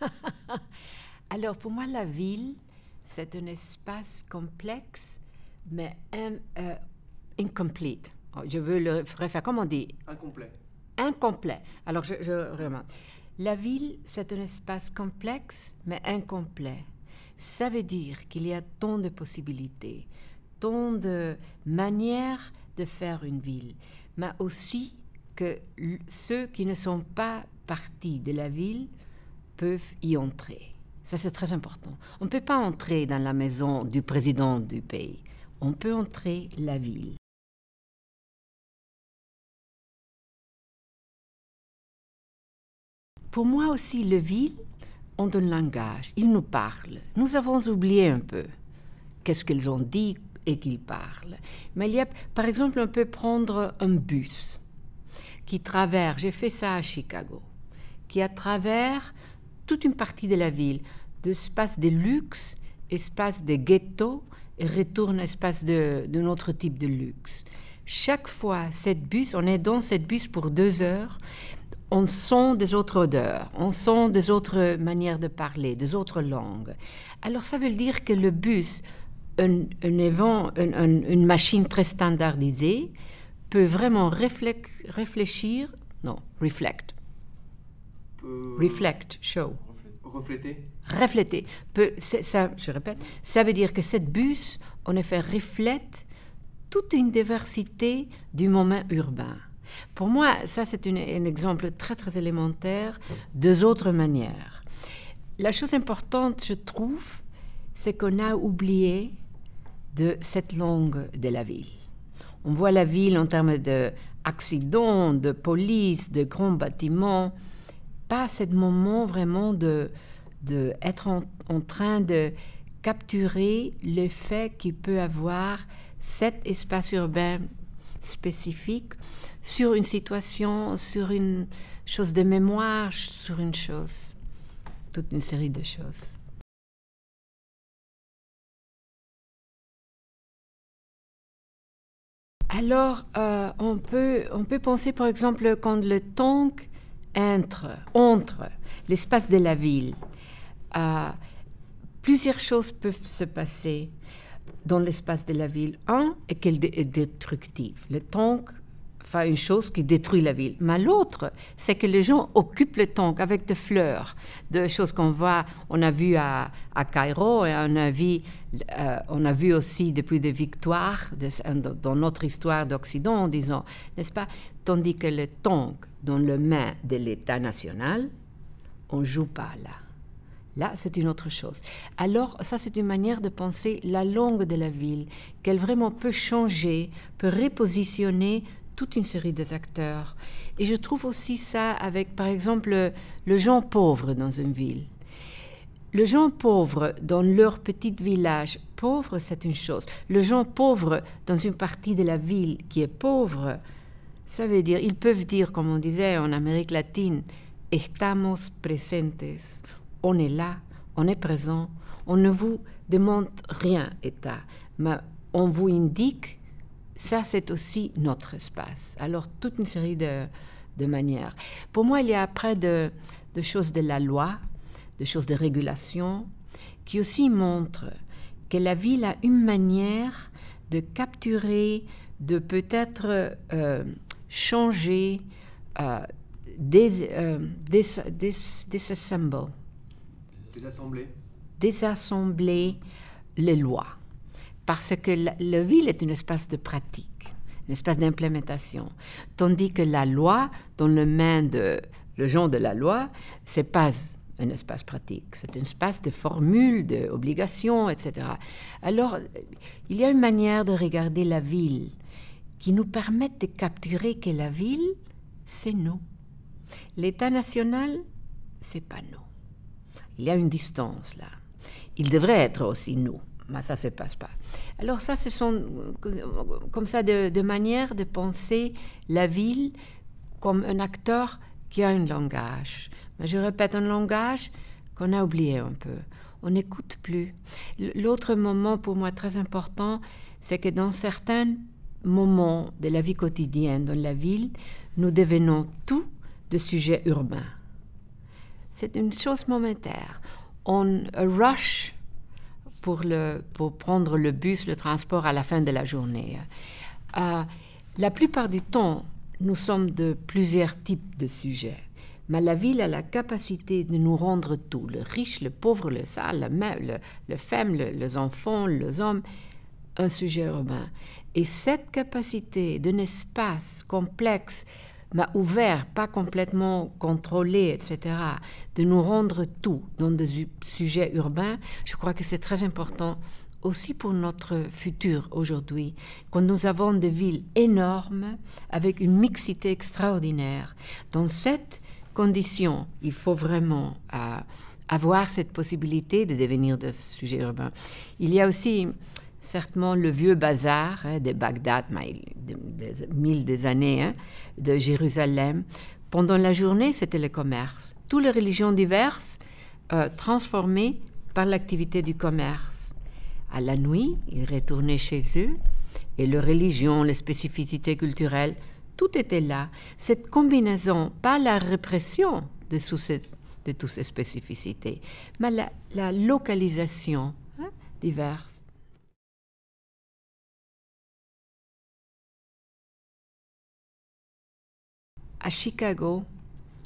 Alors pour moi, la ville, c'est un espace complexe, mais euh, euh, incomplet. Je veux le refaire, comment on dit Incomplet. Incomplet. Alors je, je remonte. La ville, c'est un espace complexe, mais incomplet. Ça veut dire qu'il y a tant de possibilités, tant de manières de faire une ville, mais aussi que ceux qui ne sont pas partis de la ville peuvent y entrer. Ça, c'est très important. On ne peut pas entrer dans la maison du président du pays. On peut entrer la ville. Pour moi aussi, le ville, on donne langage. Ils nous parlent. Nous avons oublié un peu qu'est-ce qu'ils ont dit et qu'ils parlent. Mais il y a, par exemple, on peut prendre un bus qui traverse, j'ai fait ça à Chicago, qui à travers toute une partie de la ville, d'espace de luxe, espace de ghetto, et retourne à de d'un autre type de luxe. Chaque fois, cette bus, on est dans cette bus pour deux heures, on sent des autres odeurs, on sent des autres manières de parler, des autres langues. Alors ça veut dire que le bus, une machine très standardisée, peut vraiment réfléchir, non, reflect, euh, Reflect, show. Refléter. Refléter. ça, je répète, ça veut dire que cette bus, en effet, reflète toute une diversité du moment urbain. Pour moi, ça, c'est un exemple très, très élémentaire deux autres manières. La chose importante, je trouve, c'est qu'on a oublié de cette langue de la ville. On voit la ville en termes d'accidents, accidents, de police, de grands bâtiments, pas à ce moment vraiment de, en, train de capturer l'effet qu'il peut avoir cet espace urbain spécifique sur une situation, sur une chose de mémoire, sur une chose, toute une série de choses. Alors, euh, on, peut, on peut penser par exemple quand le tank entre, entre l'espace de la ville, euh, plusieurs choses peuvent se passer dans l'espace de la ville. Un est qu'elle est destructive. Le tank fait une chose qui détruit la ville. Mais l'autre, c'est que les gens occupent le tank avec des fleurs, des choses qu'on voit, on a vu à, à Cairo et on a vu, euh, on a vu aussi depuis des victoires dans notre histoire d'Occident, disons, n'est-ce pas Tandis que le tank dans les mains de l'État national, on ne joue pas là. Là, c'est une autre chose. Alors, ça, c'est une manière de penser la langue de la ville, qu'elle vraiment peut changer, peut repositionner toute une série des acteurs. Et je trouve aussi ça avec, par exemple, le gens pauvre dans une ville. Le gens pauvre dans leur petit village pauvre, c'est une chose. Le gens pauvre dans une partie de la ville qui est pauvre, ça veut dire, ils peuvent dire, comme on disait en Amérique latine, estamos presentes, on est là, on est présent, on ne vous demande rien, État, mais on vous indique, ça c'est aussi notre espace. Alors, toute une série de, de manières. Pour moi, il y a après de, de choses de la loi, de choses de régulation, qui aussi montrent que la ville a une manière de capturer, de peut-être euh, changer, euh, désassembler. Euh, désassembler les lois. Parce que la, ville est un espace de pratique, un espace d'implémentation. Tandis que la loi, dans le main de le genre de la loi, c'est pas un espace pratique, c'est un espace de formules, d'obligation, etc. Alors, il y a une manière de regarder la ville qui nous permettent de capturer que la ville, c'est nous. L'État national, c'est pas nous. Il y a une distance là. Il devrait être aussi nous, mais ça se passe pas. Alors ça, ce sont euh, comme ça de, de manières de penser la ville comme un acteur qui a un langage. Mais je répète, un langage qu'on a oublié un peu. On n'écoute plus. L'autre moment pour moi très important, c'est que dans certains moment de la vie quotidienne dans la ville, nous devenons tous de sujets urbains. C'est une chose momentaire. On rush pour, le, pour prendre le bus, le transport à la fin de la journée. Euh, la plupart du temps, nous sommes de plusieurs types de sujets. Mais la ville a la capacité de nous rendre tous, le riche, le pauvre, le sale, le, le, le femme, les enfants, les hommes, un sujet urbain. Et cette capacité d'un espace complexe, mais ouvert, pas complètement contrôlé, etc., de nous rendre tout dans des sujets urbains, je crois que c'est très important aussi pour notre futur aujourd'hui, quand nous avons des villes énormes avec une mixité extraordinaire. Dans cette condition, il faut vraiment euh, avoir cette possibilité de devenir des sujets urbains. Il y a aussi certainement le vieux bazar hein, de Bagdad, des, mille des années, hein, de Jérusalem. Pendant la journée, c'était le commerce. Toutes les religions diverses euh, transformées par l'activité du commerce. À la nuit, ils retournaient chez eux et leur religions, les spécificités culturelles, tout était là. Cette combinaison, pas la répression de, de toutes ces spécificités, mais la, localisation hein, diverse. à Chicago.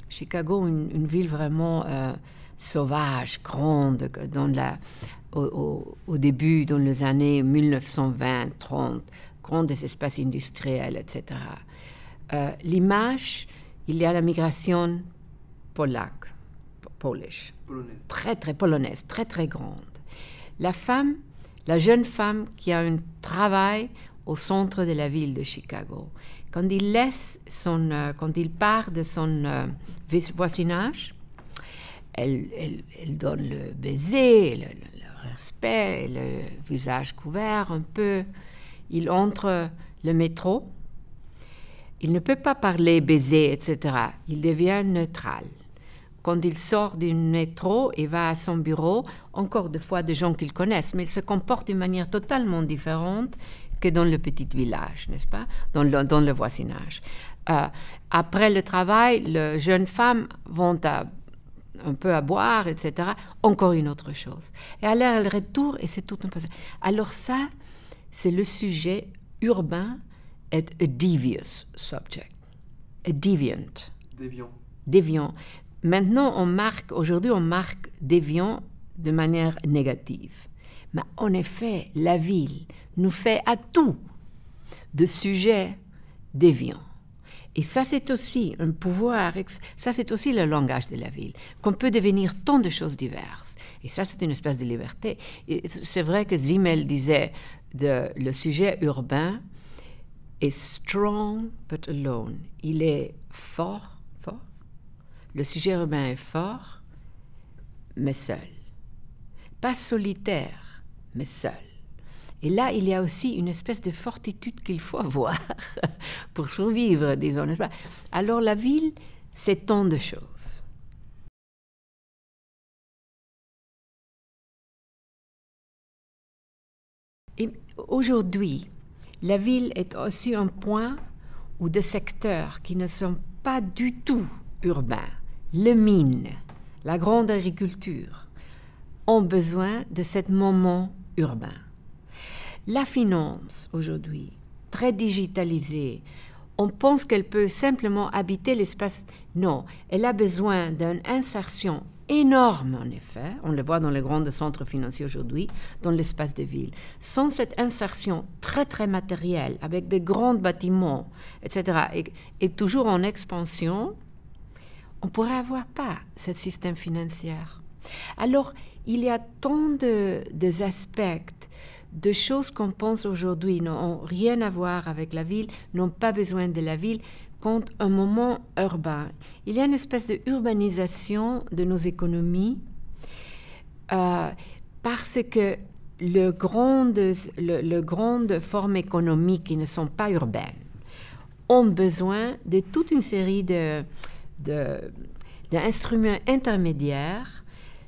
Chicago, une, une ville vraiment euh, sauvage, grande, dans la, au, début, dans les années 1920-30, grandes espaces industriels, etc. Euh, l'image, il y a la migration polaque, polish, polonaise. très très polonaise, très très grande. La femme, la jeune femme qui a un travail au centre de la ville de Chicago, quand il laisse son, euh, quand il part de son euh, voisinage, elle, donne le baiser, le, respect, le visage couvert un peu. Il entre le métro. Il ne peut pas parler baiser, etc. Il devient neutral. Quand il sort du métro et va à son bureau, encore deux fois des gens qu'il connaissent, mais il se comporte d'une manière totalement différente que dans le petit village, n'est-ce pas, dans le, le voisinage. Euh, après le travail, les jeunes femmes vont un peu à boire, etc. Encore une autre chose. Et alors, elle retour, et c'est tout un passage. Alors ça, c'est le sujet urbain est a devious subject, a deviant. Déviant. Déviant. Maintenant, on marque, aujourd'hui, on marque déviant de manière négative. Mais en effet, la ville nous fait à tout de sujets déviants. Et ça, c'est aussi un pouvoir, ça, c'est aussi le langage de la ville, qu'on peut devenir tant de choses diverses. Et ça, c'est une espèce de liberté. C'est vrai que Zimmel disait de, le sujet urbain est strong but alone. Il est fort, fort. Le sujet urbain est fort, mais seul. Pas solitaire, mais seul. Et là, il y a aussi une espèce de fortitude qu'il faut avoir pour survivre, disons, n'est-ce pas Alors la ville, c'est tant de choses. Et aujourd'hui, la ville est aussi un point où des secteurs qui ne sont pas du tout urbains, Le mine, la grande agriculture, ont besoin de ce moment urbain. La finance aujourd'hui, très digitalisée, on pense qu'elle peut simplement habiter l'espace. Non, elle a besoin d'une insertion énorme, en effet, on le voit dans les grands centres financiers aujourd'hui, dans l'espace des villes. Sans cette insertion très, très matérielle, avec des grands bâtiments, etc., et, toujours en expansion, on ne pourrait avoir pas ce système financier. Alors, il y a tant de, de aspects, de choses qu'on pense aujourd'hui n'ont rien à voir avec la ville, n'ont pas besoin de la ville, compte un moment urbain. Il y a une espèce d'urbanisation de nos économies euh, parce que les grandes, le, formes économiques qui ne sont pas urbaines ont besoin de toute une série d'instruments intermédiaires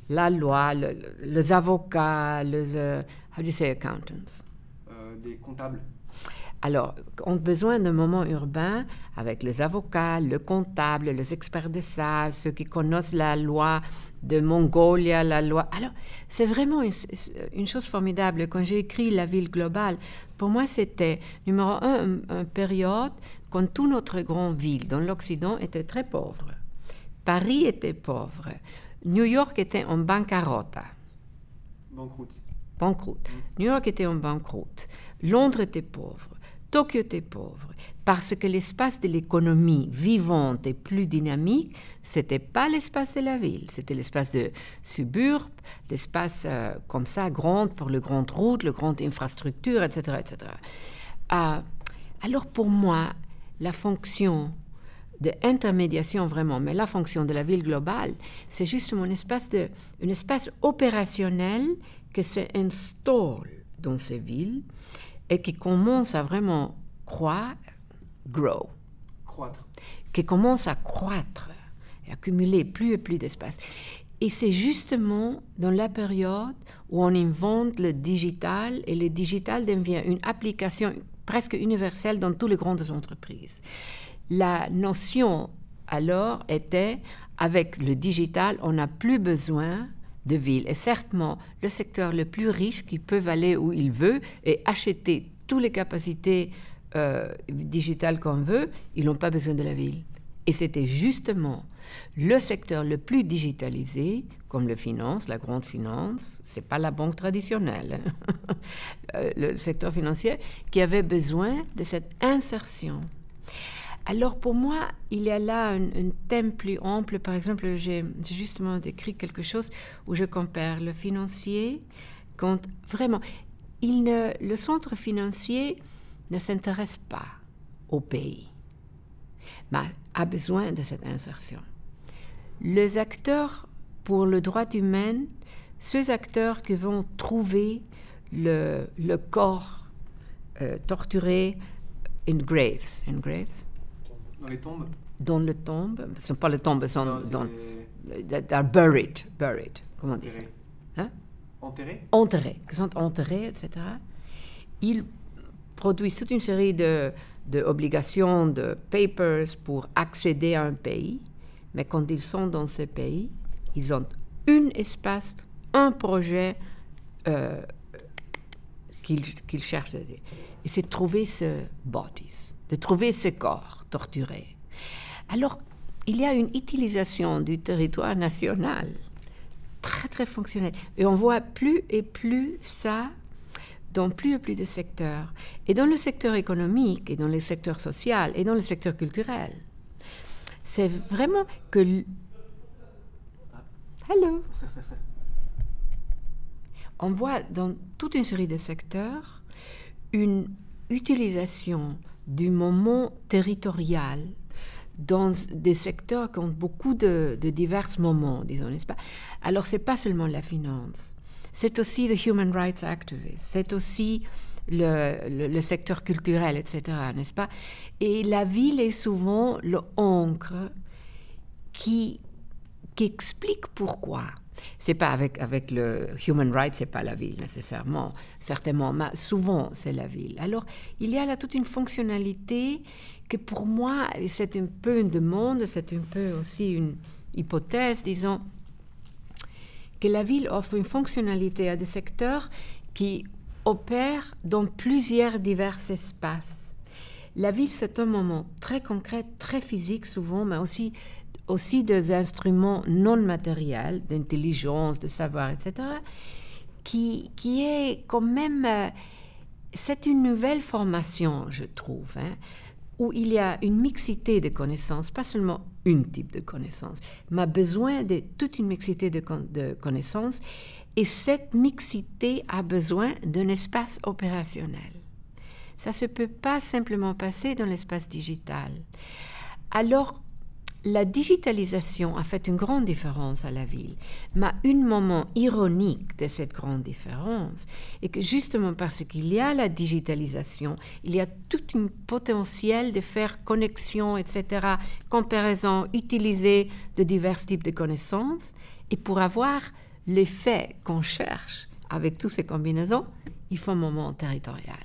la loi, les avocats, les euh, how do you say accountants? Euh, des comptables. Alors, on a besoin d'un moment urbain avec les avocats, le comptable, les experts de ça, ceux qui connaissent la loi de Mongolie, la loi. Alors, c'est vraiment une, chose formidable. Quand j'ai écrit La ville globale, pour moi, c'était, numéro un, une période quand toute notre grande ville dans l'Occident était très pauvre. Paris était pauvre. New York était en bancarotte. Banqueroute. Banqueroute. Mm. New York était en banqueroute. Londres était pauvre. Tokyo était pauvre. Parce que l'espace de l'économie vivante et plus dynamique, ce n'était pas l'espace de la ville. C'était l'espace de suburbe, l'espace euh, comme ça, grand, pour le grand route, le grand infrastructure, etc. etc. Euh, alors pour moi, la fonction d'intermédiation vraiment, mais la fonction de la ville globale, c'est justement une espace, de, une opérationnel qui installe dans ces villes et qui commence à vraiment croître, grow. Qui commence à croître et accumuler plus et plus d'espace. Et c'est justement dans la période où on invente le digital et le digital devient une application presque universelle dans toutes les grandes entreprises. La notion alors était, avec le digital, on n'a plus besoin de ville. Et certainement, le secteur le plus riche qui peut aller où il veut et acheter toutes les capacités euh, digitales qu'on veut, ils n'ont pas besoin de la ville. Et c'était justement le secteur le plus digitalisé, comme le finance, la grande finance, c'est pas la banque traditionnelle, euh, le secteur financier, qui avait besoin de cette insertion. Alors pour moi, il y a là un, thème plus ample. Par exemple, j'ai justement décrit quelque chose où je compare le financier quand vraiment. le centre financier ne s'intéresse pas au pays, mais a besoin de cette insertion. Les acteurs pour le droit humain, ceux acteurs qui vont trouver le, corps euh, torturé in graves, in graves, dans les tombes Dans les tombes. Ce sont pas les tombes, ce sont dans. buried, buried, comment on dit hein? Enterrés Enterrés, sont enterrés, etc. Ils produisent toute une série de, de obligations, de papers pour accéder à un pays. Mais quand ils sont dans ce pays, ils ont un espace, un projet euh, qu'ils cherchent. Et c'est trouver ce bodies de trouver ce corps torturé. Alors, il y a une utilisation du territoire national très, très fonctionnelle. Et on voit plus et plus ça dans plus et plus de secteurs. Et dans le secteur économique, et dans le secteur social, et dans le secteur culturel. C'est vraiment que... Hello On voit dans toute une série de secteurs une utilisation du moment territorial dans des secteurs qui ont beaucoup de, de divers moments, disons, n'est-ce pas Alors, ce n'est pas seulement la finance, c'est aussi le human rights activists, c'est aussi le, secteur culturel, etc., n'est-ce pas Et la ville est souvent l'encre qui, qui explique pourquoi c'est pas avec, avec le human rights, c'est pas la ville nécessairement, certainement, mais souvent c'est la ville. Alors il y a là toute une fonctionnalité que pour moi c'est un peu une demande, c'est un peu aussi une hypothèse, disons, que la ville offre une fonctionnalité à des secteurs qui opèrent dans plusieurs divers espaces. La ville, c'est un moment très concret, très physique souvent, mais aussi aussi des instruments non matériels, d'intelligence, de savoir, etc., qui, qui est quand même... Euh, c'est une nouvelle formation, je trouve, hein, où il y a une mixité de connaissances, pas seulement une type de connaissances, mais besoin de toute une mixité de, de connaissances. Et cette mixité a besoin d'un espace opérationnel. Ça ne se peut pas simplement passer dans l'espace digital. Alors la digitalisation a fait une grande différence à la ville, mais un moment ironique de cette grande différence est que justement parce qu'il y a la digitalisation, il y a tout un potentiel de faire connexion, etc., comparaison, utiliser de divers types de connaissances, et pour avoir l'effet qu'on cherche avec toutes ces combinaisons, il faut un moment territorial,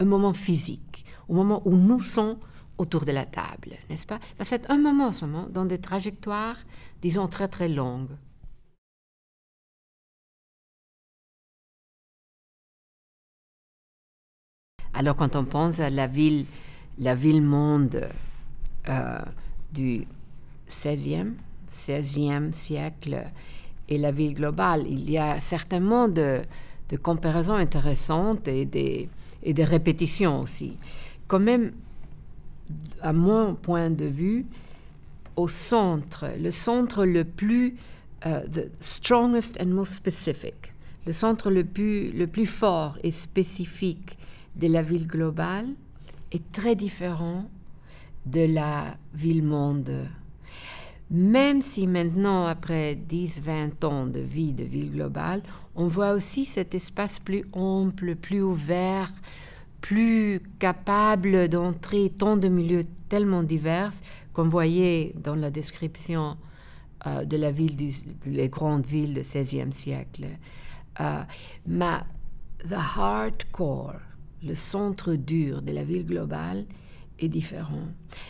un moment physique, au moment où nous sommes autour de la table, n'est-ce pas c'est un moment seulement dans des trajectoires, disons, très très longues. Alors quand on pense à la ville, la ville-monde euh, du 16e, 16e siècle et la ville globale, il y a certainement de, de comparaisons intéressantes et des, et des répétitions aussi. Quand même, à mon point de vue, au centre, le centre le plus, euh, strongest and most specific, le centre le plus, le plus fort et spécifique de la ville globale est très différent de la ville-monde. Même si maintenant, après 10-20 ans de vie de ville globale, on voit aussi cet espace plus ample, plus ouvert, plus capable d'entrer tant de milieux tellement divers qu'on voyait dans la description euh, de la ville, du, les grandes villes du XVIe siècle. Euh, mais the hardcore, le centre dur de la ville globale, est différent.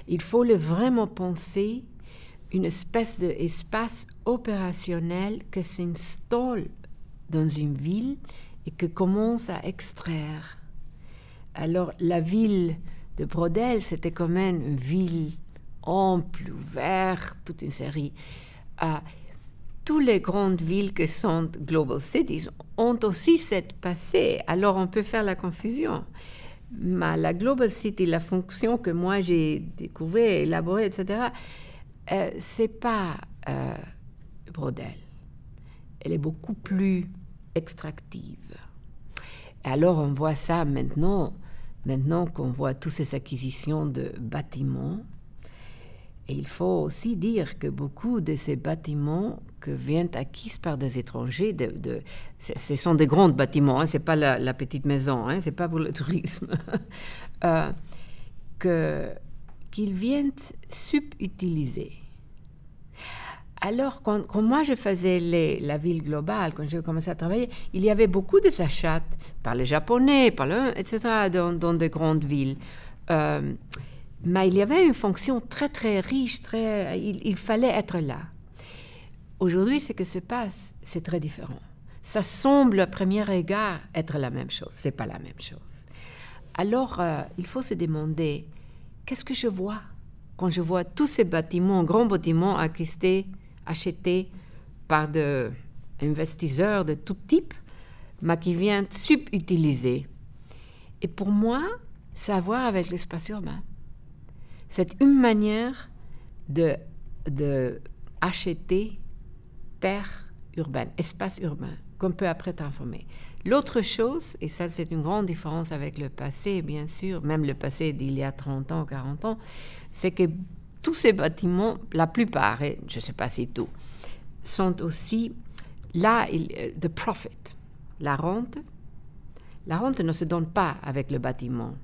Il faut le vraiment penser une espèce d'espace opérationnel qui s'installe dans une ville et qui commence à extraire alors la ville de Brodel, c'était quand même une ville ample, ouverte, toute une série. toutes les grandes villes que sont Global Cities ont aussi cette passé, alors on peut faire la confusion. Mais la Global City, la fonction que moi j'ai découvert, élaborée, etc., ce euh, c'est pas euh, Elle est beaucoup plus extractive. Alors on voit ça maintenant maintenant qu'on voit toutes ces acquisitions de bâtiments, et il faut aussi dire que beaucoup de ces bâtiments que viennent acquises par des étrangers, ce sont des grands bâtiments, hein, ce n'est pas la, petite maison, hein, ce n'est pas pour le tourisme, euh, qu'ils viennent subutiliser alors, quand, moi je faisais la ville globale, quand j'ai commencé à travailler, il y avait beaucoup de achats par les Japonais, par les etc., dans, dans de grandes villes. Euh, mais il y avait une fonction très, très riche, très, il, fallait être là. Aujourd'hui, ce qui se passe, c'est très différent. Ça semble, à premier égard, être la même chose. C'est pas la même chose. Alors, euh, il faut se demander, qu'est-ce que je vois quand je vois tous ces bâtiments, grands bâtiments, acquistés acheté par des investisseurs de tout type, mais qui vient subutiliser. Et pour moi, ça a avec l'espace urbain. C'est une manière de, de acheter terre urbaine, espace urbain, qu'on peut après transformer. L'autre chose, et ça c'est une grande différence avec le passé, bien sûr, même le passé d'il y a 30 ans, 40 ans, c'est que tous ces bâtiments, la plupart, et je ne sais pas si tout, sont aussi là, euh, the profit, la rente. La rente ne se donne pas avec le bâtiment.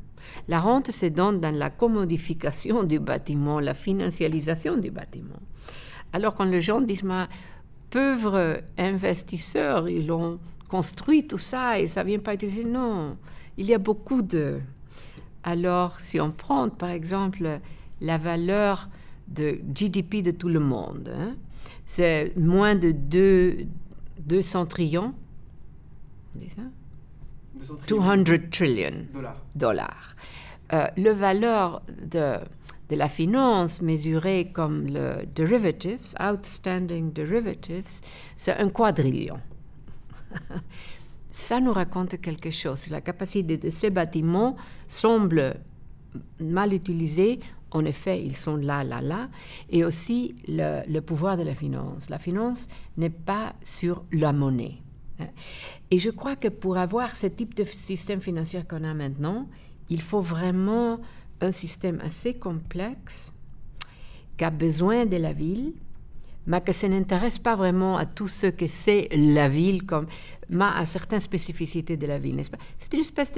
La rente se donne dans la commodification du bâtiment, la financialisation du bâtiment. Alors quand les gens disent, ma pauvre investisseurs, ils ont construit tout ça et ça vient pas utiliser, non, il y a beaucoup de... Alors si on prend par exemple la valeur de GDP de tout le monde. Hein. C'est moins de 2, 200 trillions. On 200 trillions dollars. Euh, le valeur de, de, la finance mesurée comme le derivatives, outstanding derivatives, c'est un quadrillion. ça nous raconte quelque chose. La capacité de ces bâtiments semble mal utilisée en effet, ils sont là, là, là, et aussi le, pouvoir de la finance. La finance n'est pas sur la monnaie. Hein. Et je crois que pour avoir ce type de système financier qu'on a maintenant, il faut vraiment un système assez complexe qui a besoin de la ville, mais que ça n'intéresse pas vraiment à tout ce que c'est la ville, comme, mais à certaines spécificités de la ville, n'est-ce pas C'est une espèce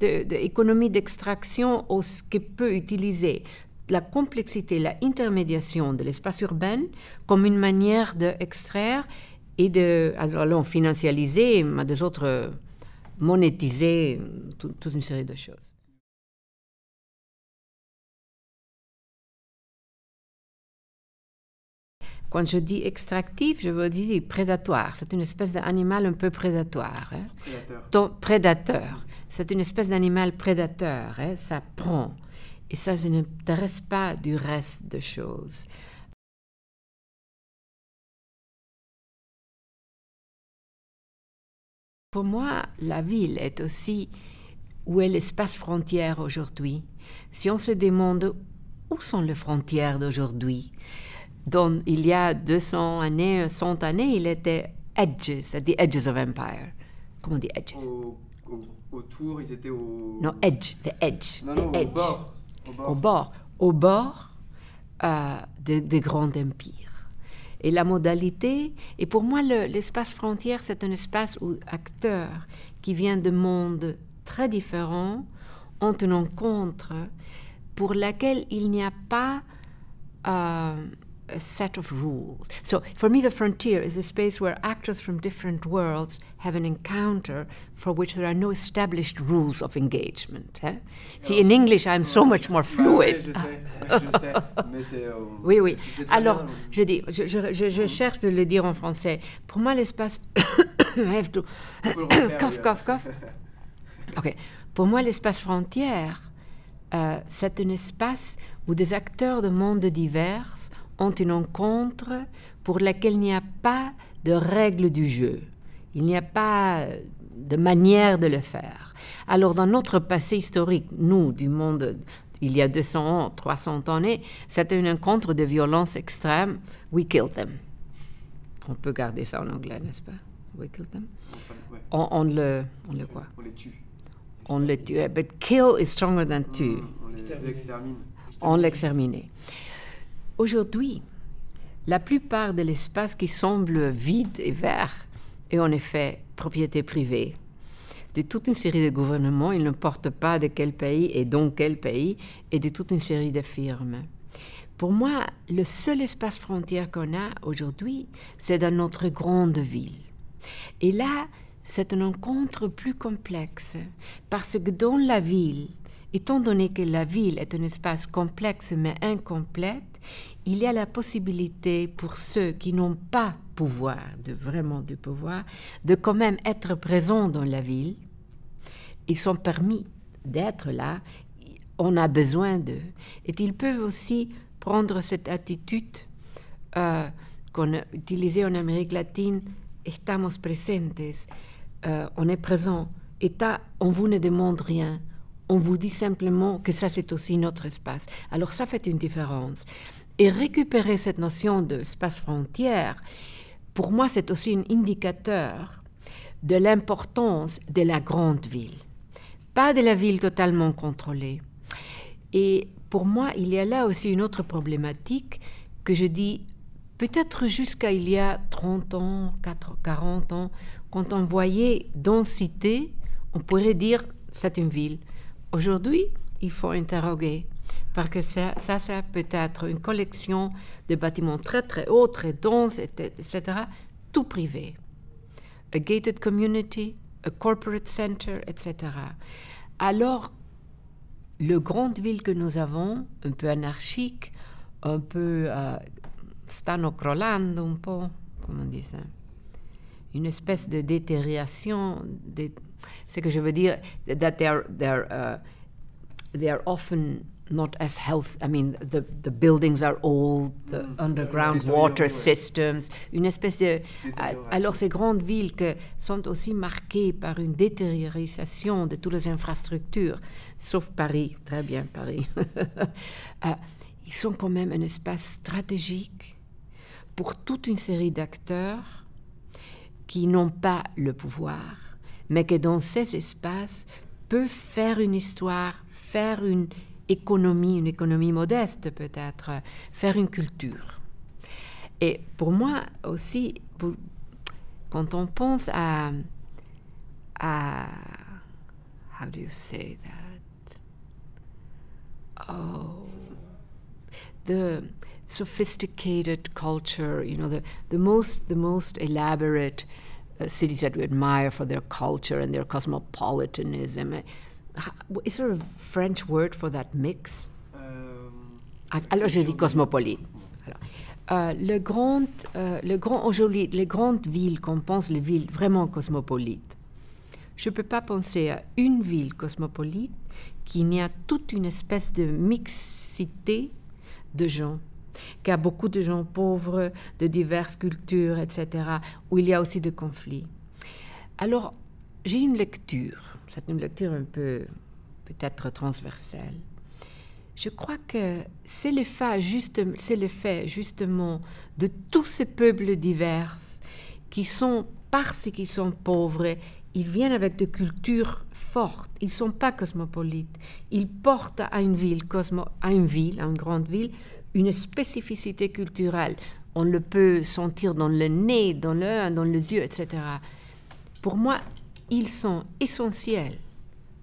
d'économie d'extraction où au ce que peut utiliser la complexité, la intermédiation de l'espace urbain comme une manière d'extraire et de, alors allons, financialiser, mais des autres, euh, monétiser toute une série de choses. Quand je dis extractif, je veux dire prédatoire. C'est une espèce d'animal un peu prédatoire. Hein. Prédateur. prédateur. C'est une espèce d'animal prédateur. Hein. Ça prend. Et ça, ça n'intéresse pas du reste de choses. Pour moi, la ville est aussi où est l'espace frontière aujourd'hui. Si on se demande où sont les frontières d'aujourd'hui, dont il y a 200 années, 100 années, il était edges, at the edges of empire. Comment on dit edges Autour, ils étaient au... Non, edge, the edge. Non, Au, bord, au bord. Au bord, euh, des grands empires. Et la modalité, et pour moi l'espace frontière, c'est un espace où acteurs qui viennent de mondes très différents ont une rencontre pour laquelle il n'y a pas... Euh, a set of rules. So for me, the frontier is a space where actors from different worlds have an encounter for which there are no established rules of engagement. Eh? See, in English, I'm so much more fluid. Euh, oui, oui. Alors, je dis, je, je, je, cherche de le dire en français. Pour moi, l'espace. have to. cough, cough, cough. Ok. Pour moi, l'espace frontière, euh, c'est un espace où des acteurs de mondes divers ont une rencontre pour laquelle il n'y a pas de règles du jeu. Il n'y a pas de manière de le faire. Alors dans notre passé historique, nous, du monde il y a 200 ans, 300 années, c'était une rencontre de violence extrême. We killed them. On peut garder ça en anglais, n'est-ce pas We killed them. On, le, on le quoi On les tue. On le tue. But kill is stronger than tue. Mmh, on l'extermine. On l'exterminait. Aujourd'hui, la plupart de l'espace qui semble vide et vert est en effet propriété privée de toute une série de gouvernements, ils ne portent pas de quel pays et donc quel pays, et de toute une série de firmes. Pour moi, le seul espace frontière qu'on a aujourd'hui, c'est dans notre grande ville. Et là, c'est une rencontre plus complexe, parce que dans la ville, étant donné que la ville est un espace complexe mais incomplète, il y a la possibilité pour ceux qui n'ont pas pouvoir, de vraiment de pouvoir, de quand même être présents dans la ville. Ils sont permis d'être là, on a besoin d'eux. Et ils peuvent aussi prendre cette attitude euh, qu'on a utilisée en Amérique latine, estamos presentes, euh, on est présent. Et on vous ne demande rien, on vous dit simplement que ça c'est aussi notre espace. Alors ça fait une différence et récupérer cette notion d'espace frontière, pour moi, c'est aussi un indicateur de l'importance de la grande ville, pas de la ville totalement contrôlée. Et pour moi, il y a là aussi une autre problématique que je dis peut-être jusqu'à il y a 30 ans, 40 ans, quand on voyait densité, on pourrait dire c'est une ville. Aujourd'hui, il faut interroger parce que ça, ça, peut être une collection de bâtiments très, très hauts, très denses, etc., tout privé. A gated community, a corporate center, etc. Alors, le grande ville que nous avons, un peu anarchique, un peu euh, un peu, comment on dit ça, une espèce de détérioration, de, ce que je veux dire, that they uh, often not as health. I mean, the, the buildings are old, the mm. underground water systems. Une espèce de. Euh, alors, ces grandes villes que sont aussi marquées par une détériorisation de toutes les infrastructures, sauf Paris, très bien Paris. Euh, ils sont quand même un espace stratégique pour toute une série d'acteurs qui n'ont pas le pouvoir, mais que dans ces espaces peuvent faire une histoire, faire une économie, une économie modeste peut-être, euh, faire une culture. Et pour moi aussi, pour, quand on pense à, à how do you say that? Oh, the sophisticated culture, you know, the, the most the most elaborate uh, cities that we admire for their culture and their cosmopolitanism. Is there a French word for that mix? Euh, ah, alors je dit cosmopolite. Euh, le grand, euh, le grand les grandes villes qu'on pense, les villes vraiment cosmopolites. Je ne peux pas penser à une ville cosmopolite qui n'y a toute une espèce de mixité de gens qui a beaucoup de gens pauvres, de diverses cultures, etc., où il y a aussi des conflits. Alors, j'ai une lecture c'est une lecture un peu peut-être transversale. Je crois que c'est le, fait, justement de tous ces peuples divers qui sont, parce qu'ils sont pauvres, ils viennent avec des cultures fortes. Ils ne sont pas cosmopolites. Ils portent à une ville, à une ville, à grande ville, une spécificité culturelle. On le peut sentir dans le nez, dans dans les yeux, etc. Pour moi, ils sont essentiels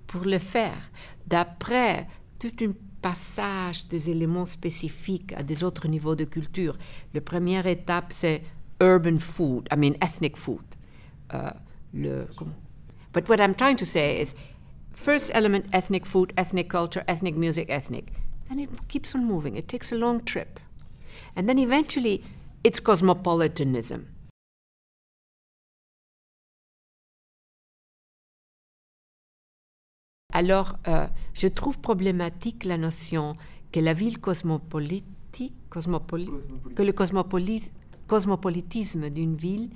pour le faire, d'après tout un passage des éléments spécifiques à des autres niveaux de culture. La première étape, c'est urban food, I mean ethnic food. Mais euh, ce but what I'm trying to say is, first element, ethnic food, ethnic culture, ethnic music, ethnic. Then it keeps on moving. It takes a long trip. And then eventually, it's cosmopolitanism. Alors, euh, je trouve problématique la notion que la ville cosmopolitique, le cosmopolitisme d'une ville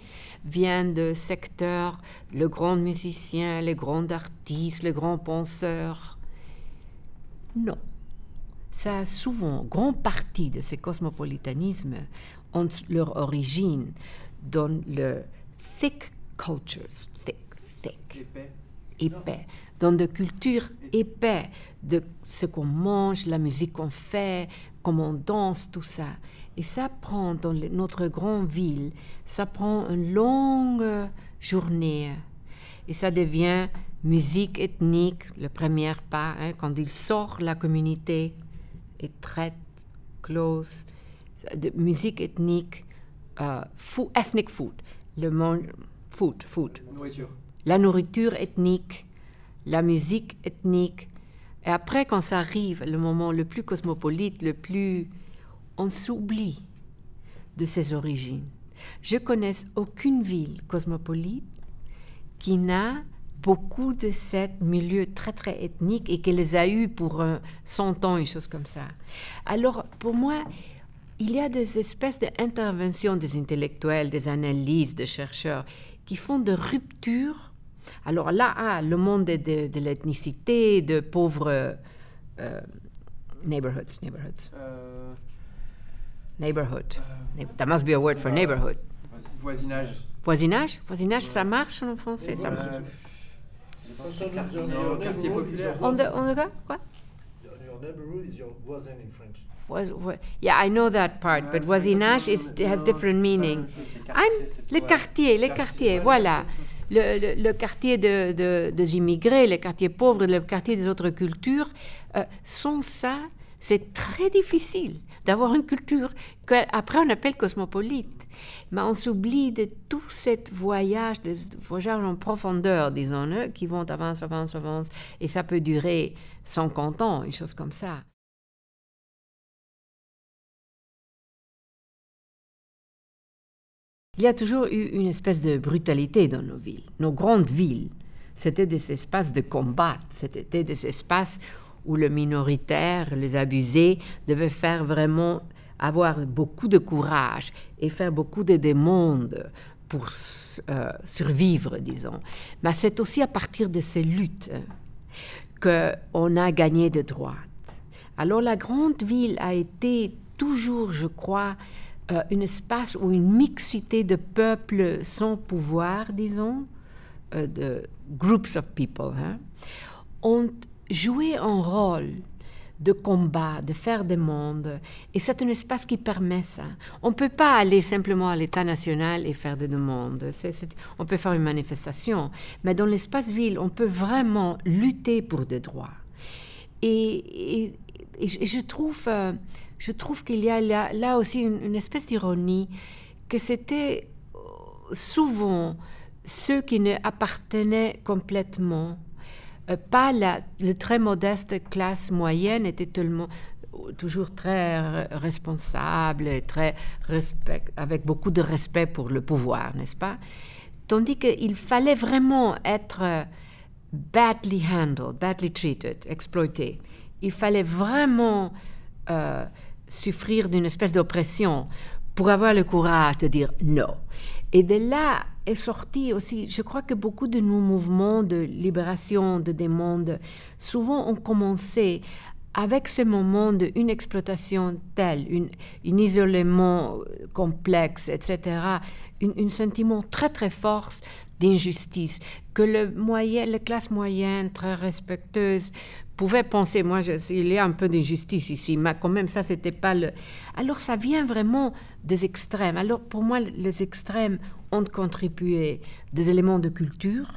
vient de secteurs, le grand musicien, les grand artiste, le grand penseur. Non. Ça a souvent, grande partie de ces cosmopolitanismes ont leur origine dans le thick cultures, thick, thick épais, dans des cultures épais de ce qu'on mange, la musique qu'on fait, comment on danse, tout ça. Et ça prend dans notre grande ville, ça prend une longue journée. Et ça devient musique ethnique, le premier pas, hein. quand il sort la communauté et traite, close, de musique ethnique, euh, food, ethnic food, le monde, food, food. Nourriture la nourriture ethnique, la musique ethnique. Et après, quand ça arrive, le moment le plus cosmopolite, le plus... On s'oublie de ses origines. Je connais aucune ville cosmopolite qui n'a beaucoup de ces milieux très très ethnique et qu'elle les a eus pour 100 euh, ans, une chose comme ça. Alors pour moi, il y a des espèces d'interventions des intellectuels, des analyses, des chercheurs qui font de ruptures alors là, ah, le monde de, l'ethnicité, de pauvres euh, euh neighborhoods, neighborhoods. Euh, neighborhood. Euh, that must be a word for neighborhood. Voisinage. Voisinage Voisinage, ça marche en français ça marche. Quartier populaire. On quoi? quoi? Your neighborhood is your voisin in French. yeah, I know that part, but voisinage is, has different meaning. I'm le quartier, le quartier, voilà le, quartier des immigrés, le quartier pauvre, le quartier des autres cultures, euh, sans ça, c'est très difficile d'avoir une culture qu'après on appelle cosmopolite. Mais on s'oublie de tout ce voyage, de voyage en profondeur, disons-le, qui vont avance, avance, avance, et ça peut durer 50 ans, une chose comme ça. Il y a toujours eu une espèce de brutalité dans nos villes. Nos grandes villes, c'était des espaces de combat, c'était des espaces où le minoritaire, les abusés, devaient faire vraiment avoir beaucoup de courage et faire beaucoup de demandes pour euh, survivre, disons. Mais c'est aussi à partir de ces luttes qu'on a gagné de droite. Alors la grande ville a été toujours, je crois, euh, un espace où une mixité de peuples sans pouvoir, disons, euh, de groups of people, hein, ont joué un rôle de combat, de faire des mondes. Et c'est un espace qui permet ça. On ne peut pas aller simplement à l'État national et faire des demandes. on peut faire une manifestation. Mais dans l'espace ville, on peut vraiment lutter pour des droits. Et, je trouve euh, je trouve qu'il y a là, aussi une, espèce d'ironie, que c'était euh, souvent ceux qui ne appartenaient complètement, euh, pas la très modeste classe moyenne était tellement euh, toujours très responsable, et très respect, avec beaucoup de respect pour le pouvoir, n'est-ce pas Tandis qu'il fallait vraiment être badly handled, badly treated, exploité. Il fallait vraiment euh, souffrir d'une espèce d'oppression pour avoir le courage de dire non. Et de là est sorti aussi, je crois que beaucoup de nos mouvements de libération, de des mondes, souvent ont commencé avec ce moment d'une exploitation telle, une, un isolement complexe, etc., un sentiment très très fort d'injustice que le moyen, la classe moyenne très respectueuse pouvait penser. Moi, je, il y a un peu d'injustice ici, mais quand même, ça, c'était pas le. Alors, ça vient vraiment des extrêmes. Alors, pour moi, les extrêmes ont contribué des éléments de culture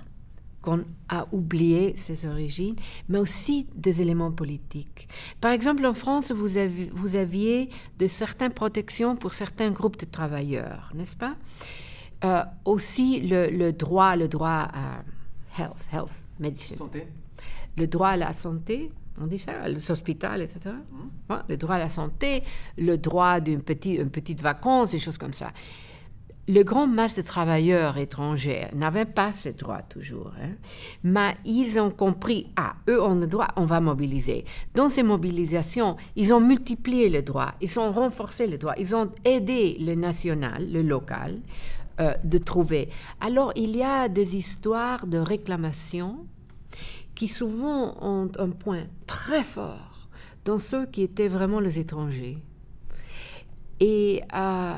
qu'on a oublié ses origines, mais aussi des éléments politiques. Par exemple, en France, vous, vous aviez de certaines protections pour certains groupes de travailleurs, n'est-ce pas euh, aussi le, droit, le droit à health, health, Santé. Le droit à la santé, on dit ça, les hôpitaux, etc. le droit à la santé, le droit d'une petite, une petite vacance, des choses comme ça. Le grand masse de travailleurs étrangers n'avaient pas ce droit toujours, hein. mais ils ont compris, ah, eux ont le droit, on va mobiliser. Dans ces mobilisations, ils ont multiplié le droit, ils ont renforcé le droit, ils ont aidé le national, le local, euh, de trouver. Alors, il y a des histoires de réclamations qui souvent ont un point très fort dans ceux qui étaient vraiment les étrangers. Et, euh,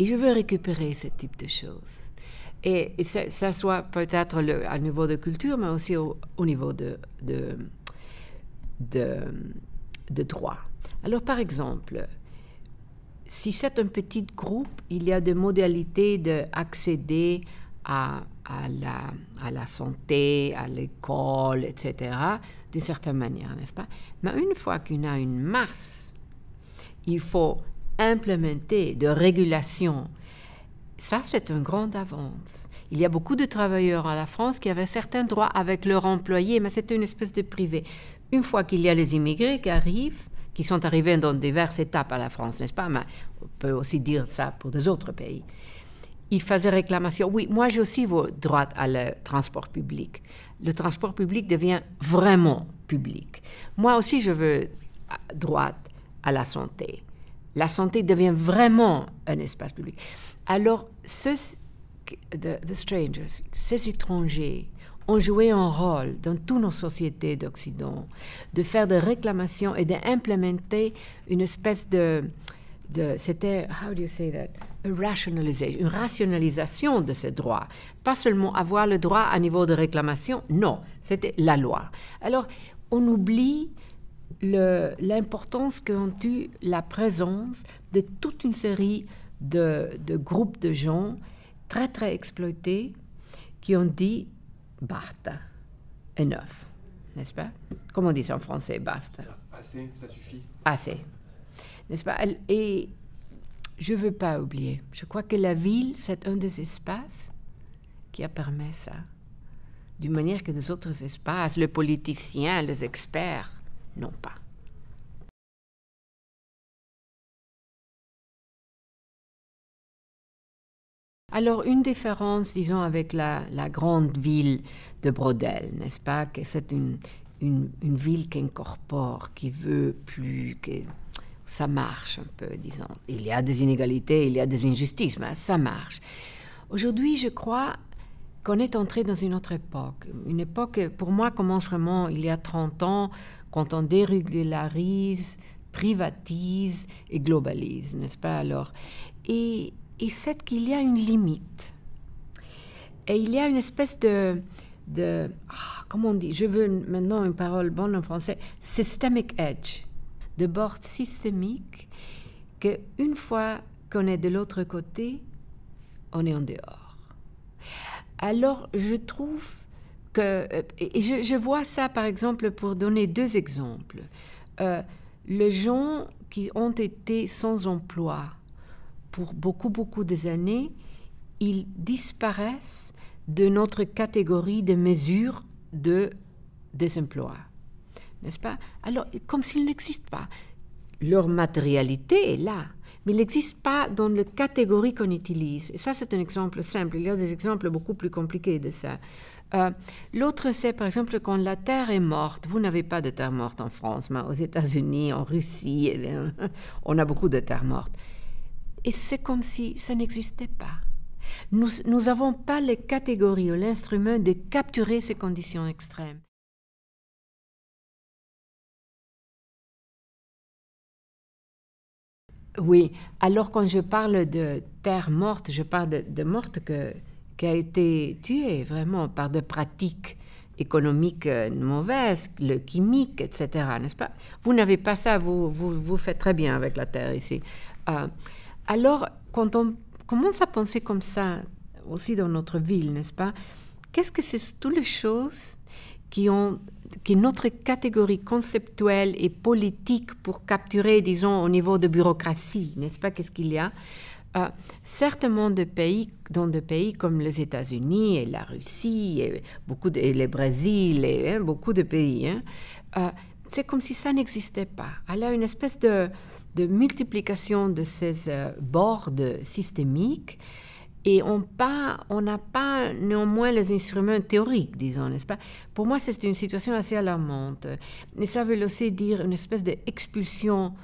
je veux récupérer ce type de choses. Et, ça, soit peut-être à niveau de culture, mais aussi au, niveau de, de, droit. Alors, par exemple, si c'est un petit groupe, il y a des modalités d'accéder à, à, la, à la santé, à l'école, etc., d'une certaine manière, n'est-ce pas Mais une fois qu'on a une masse, il faut implémenter de régulation. Ça, c'est une grande avance. Il y a beaucoup de travailleurs à la France qui avaient certains droits avec leurs employés, mais c'était une espèce de privé. Une fois qu'il y a les immigrés qui arrivent, qui sont arrivés dans diverses étapes à la France, n'est-ce pas Mais on peut aussi dire ça pour des autres pays. Ils faisaient réclamation. Oui, moi j'ai aussi vos droits à le transport public. Le transport public devient vraiment public. Moi aussi je veux ah, droit à la santé. La santé devient vraiment un espace public. Alors, ce, the strangers, ces étrangers ont joué un rôle dans toutes nos sociétés d'Occident, de faire des réclamations et d'implémenter une espèce de, de c'était, how do you say that? une rationalisation de ces droits. Pas seulement avoir le droit à niveau de réclamation, non, c'était la loi. Alors, on oublie l'importance qu'ont eu la présence de toute une série de, de groupes de gens très, très exploités qui ont dit basta enough, n'est-ce pas Comment on dit en français basta Assez, ça suffit. Assez, n'est-ce pas Et je ne veux pas oublier, je crois que la ville, c'est un des espaces qui a permis ça, d'une manière que les autres espaces, les politiciens, les experts, n'ont pas. Alors, une différence, disons, avec la, grande ville de Brodel, n'est-ce pas, que c'est une, ville qui incorpore, qui veut plus, que ça marche un peu, disons. Il y a des inégalités, il y a des injustices, mais ça marche. Aujourd'hui, je crois qu'on est entré dans une autre époque. Une époque, pour moi, commence vraiment il y a 30 ans, quand on dérégularise, privatise et globalise, n'est-ce pas alors Et et c'est qu'il y a une limite. Et il y a une espèce de, ah, comment on dit, je veux maintenant une parole bonne en français, systemic edge, de bord systémique, que une fois qu'on est de l'autre côté, on est en dehors. Alors, je trouve que, euh, et je, vois ça par exemple pour donner deux exemples, euh, les gens qui ont été sans emploi, pour beaucoup, beaucoup des années, ils disparaissent de notre catégorie de mesures de désemploi. N'est-ce pas Alors, comme s'ils n'existent pas. Leur matérialité est là, mais ils n'existent pas dans la catégorie qu'on utilise. Et ça, c'est un exemple simple. Il y a des exemples beaucoup plus compliqués de ça. Euh, l'autre, c'est par exemple quand la terre est morte. Vous n'avez pas de terre morte en France, mais aux États-Unis, en Russie, on a beaucoup de terre morte et c'est comme si ça n'existait pas. Nous n'avons pas les catégories ou l'instrument de capturer ces conditions extrêmes. Oui, alors quand je parle de terre morte, je parle de, morte qui a été tuée vraiment par des pratiques économiques euh, mauvaises, le chimique, etc. N'est-ce pas Vous n'avez pas ça, vous, vous, vous faites très bien avec la terre ici. Euh, alors, quand on commence à penser comme ça, aussi dans notre ville, n'est-ce pas Qu'est-ce que c'est toutes les choses qui ont qui notre catégorie conceptuelle et politique pour capturer, disons, au niveau de bureaucratie, n'est-ce pas Qu'est-ce qu'il y a euh, certainement de pays, dans des pays comme les États-Unis et la Russie et, beaucoup le Brésil et hein, beaucoup de pays, hein. euh, c'est comme si ça n'existait pas. Elle a une espèce de de multiplication de ces euh, bords systémiques. Et on n'a pas néanmoins les instruments théoriques, disons, n'est-ce pas Pour moi, c'est une situation assez alarmante. Et ça veut aussi dire une espèce d'expulsion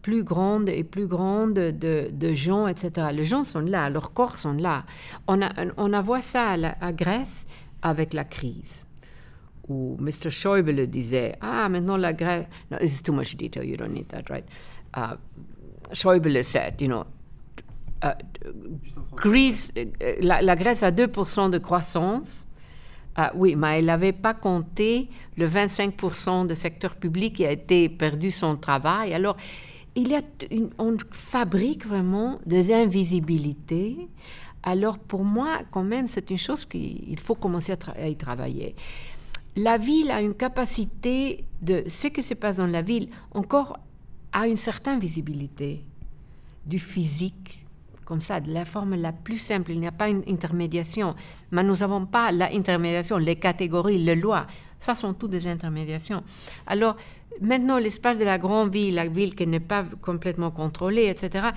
plus grande et plus grande de, gens, etc. Les gens sont là, leurs corps sont là. On a, on a voit ça à, la, Grèce avec la crise où Mr. Schäuble disait, ah, maintenant la Grèce, no, this is too much detail, you don't need that, right? Euh, Schäuble said, you know, euh, euh, la, Grèce a 2% de croissance. oui, mais elle n'avait pas compté le 25% de secteur public qui a été perdu son travail. Alors, il une, on fabrique vraiment des invisibilités. Alors, pour moi, quand même, c'est une chose qu'il faut commencer à, à y travailler la ville a une capacité de ce qui se passe dans la ville encore a une certaine visibilité du physique, comme ça, de la forme la plus simple. Il n'y a pas une intermédiation. Mais nous n'avons pas l'intermédiation, les catégories, les lois. Ça sont toutes des intermédiations. Alors, maintenant, l'espace de la grande ville, la ville qui n'est pas complètement contrôlée, etc.,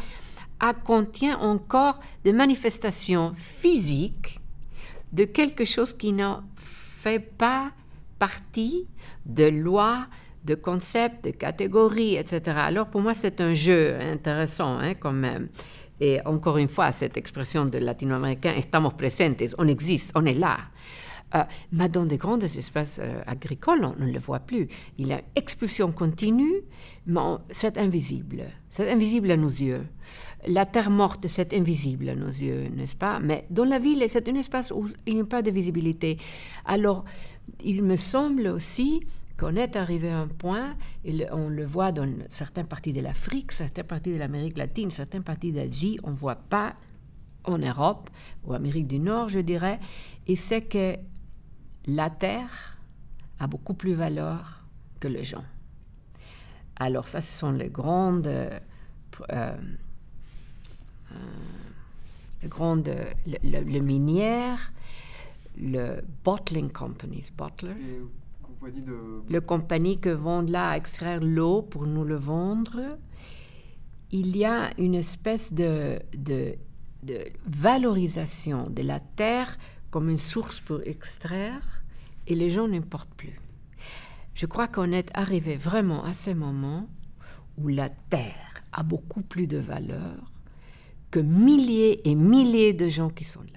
contient encore des manifestations physiques de quelque chose qui n'en fait pas partie de lois, de concepts, de catégories, etc. Alors pour moi, c'est un jeu intéressant quand hein, même. Euh, et encore une fois, cette expression de latino-américain, estamos presentes, on existe, on est là. Euh, mais dans des grands espaces euh, agricoles, on ne le voit plus. Il y a une expulsion continue, mais c'est invisible. C'est invisible à nos yeux. La terre morte, c'est invisible à nos yeux, n'est-ce pas Mais dans la ville, c'est un espace où il n'y a pas de visibilité. Alors, il me semble aussi qu'on est arrivé à un point, et on le voit dans certaines parties de l'Afrique, certaines parties de l'Amérique latine, certaines parties d'Asie, on ne voit pas en Europe ou Amérique du Nord, je dirais, et c'est que la terre a beaucoup plus valeur que les gens. Alors ça, ce sont les grandes... Euh, euh, euh, les grandes le, le, le minière, le bottling companies, bottlers, le compagnie que vendent là à extraire l'eau pour nous le vendre. Il y a une espèce de, de, valorisation de la terre comme une source pour extraire et les gens n'importent plus. Je crois qu'on est arrivé vraiment à ce moment où la terre a beaucoup plus de valeur que milliers et milliers de gens qui sont là.